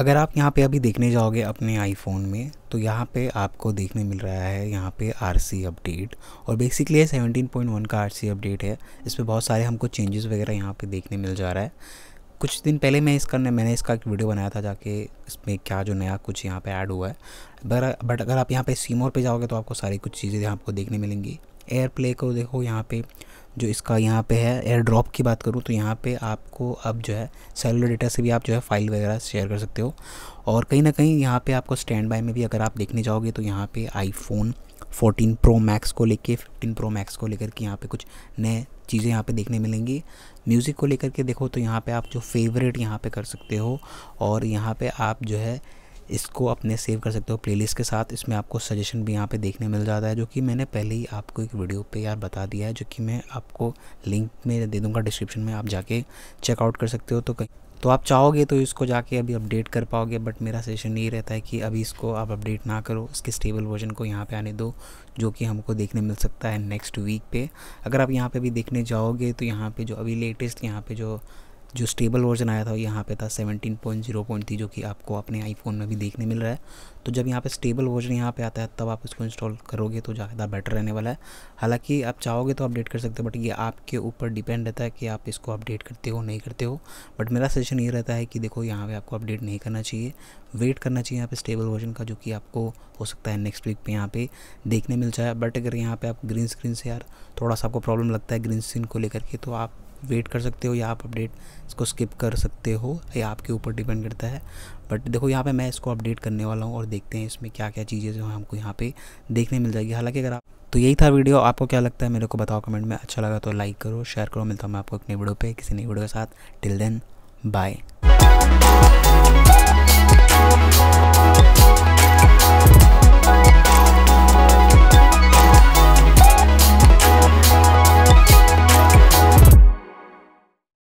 अगर आप यहाँ पे अभी देखने जाओगे अपने आईफोन में तो यहाँ पे आपको देखने मिल रहा है यहाँ पे आर अपडेट और बेसिकली सेवनटीन पॉइंट वन का आर अपडेट है इस पर बहुत सारे हमको चेंजेस वगैरह यहाँ पे देखने मिल जा रहा है कुछ दिन पहले मैं इसका मैंने इसका एक वीडियो बनाया था जाके इसमें क्या जो नया कुछ यहाँ पे ऐड हुआ है बट बट अगर आप यहाँ पे सीमोर पे जाओगे तो आपको सारी कुछ चीज़ें यहाँ आपको देखने मिलेंगी एयर प्ले को देखो यहाँ पे जो इसका यहाँ पे है एयर ड्रॉप की बात करूँ तो यहाँ पे आपको अब जो है सेलुलर डेटा से भी आप जो है फाइल वगैरह शेयर कर सकते हो और कहीं ना कहीं यहाँ पे आपको स्टैंड बाय में भी अगर आप देखने जाओगे तो यहाँ पे आईफोन 14 प्रो मैक्स को लेके 15 प्रो मैक्स को लेकर के यहाँ पे कुछ नए चीज़ें यहाँ पे देखने मिलेंगी म्यूज़िक को लेकर के देखो तो यहाँ पर आप जो फेवरेट यहाँ पर कर सकते हो और यहाँ पर आप जो है इसको अपने सेव कर सकते हो प्लेलिस्ट के साथ इसमें आपको सजेशन भी यहाँ पे देखने मिल जाता है जो कि मैंने पहले ही आपको एक वीडियो पे यार बता दिया है जो कि मैं आपको लिंक में दे दूँगा डिस्क्रिप्शन में आप जाके चेकआउट कर सकते हो तो कहीं तो आप चाहोगे तो इसको जाके अभी अपडेट कर पाओगे बट मेरा सजेशन ये रहता है कि अभी इसको आप अपडेट ना करो इसके स्टेबल वर्जन को यहाँ पे आने दो जो कि हमको देखने मिल सकता है नेक्स्ट वीक पे अगर आप यहाँ पे भी देखने जाओगे तो यहाँ पे जो अभी लेटेस्ट यहाँ पे जो जो स्टेबल वर्जन आया था यहाँ पे था 17.0.3 जो कि आपको अपने आईफोन में भी देखने मिल रहा है तो जब यहाँ पे स्टेबल वर्जन यहाँ पे आता है तब आप इसको इंस्टॉल करोगे तो ज़्यादा बेटर रहने वाला है हालांकि आप चाहोगे तो अपडेट कर सकते हो बट ये आपके ऊपर डिपेंड रहता है कि आप इसको अपडेट करते हो नहीं करते हो बट मेरा सजेशन ये रहता है कि देखो यहाँ पर आपको अपडेट नहीं करना चाहिए वेट करना चाहिए यहाँ पर स्टेबल वर्जन का जो कि आपको हो सकता है नेक्स्ट वीक पर यहाँ पर देखने मिल जाए बट अगर यहाँ पर आप ग्रीन स्क्रीन से यार थोड़ा सा आपको प्रॉब्लम लगता है ग्रीन स्क्रीन को लेकर के तो आप वेट कर सकते हो या आप अपडेट इसको स्किप कर सकते हो या आपके ऊपर डिपेंड करता है बट देखो यहाँ पे मैं इसको अपडेट करने वाला हूँ और देखते हैं इसमें क्या क्या चीज़ें जो हमको यहाँ पे देखने मिल जाएगी हालांकि अगर आप तो यही था वीडियो आपको क्या लगता है मेरे को बताओ कमेंट में अच्छा लगा तो लाइक करो शेयर करो मिलता हूँ मैं आपको एक नई वीडियो पर किसी नई वीडियो के साथ टिल देन बाय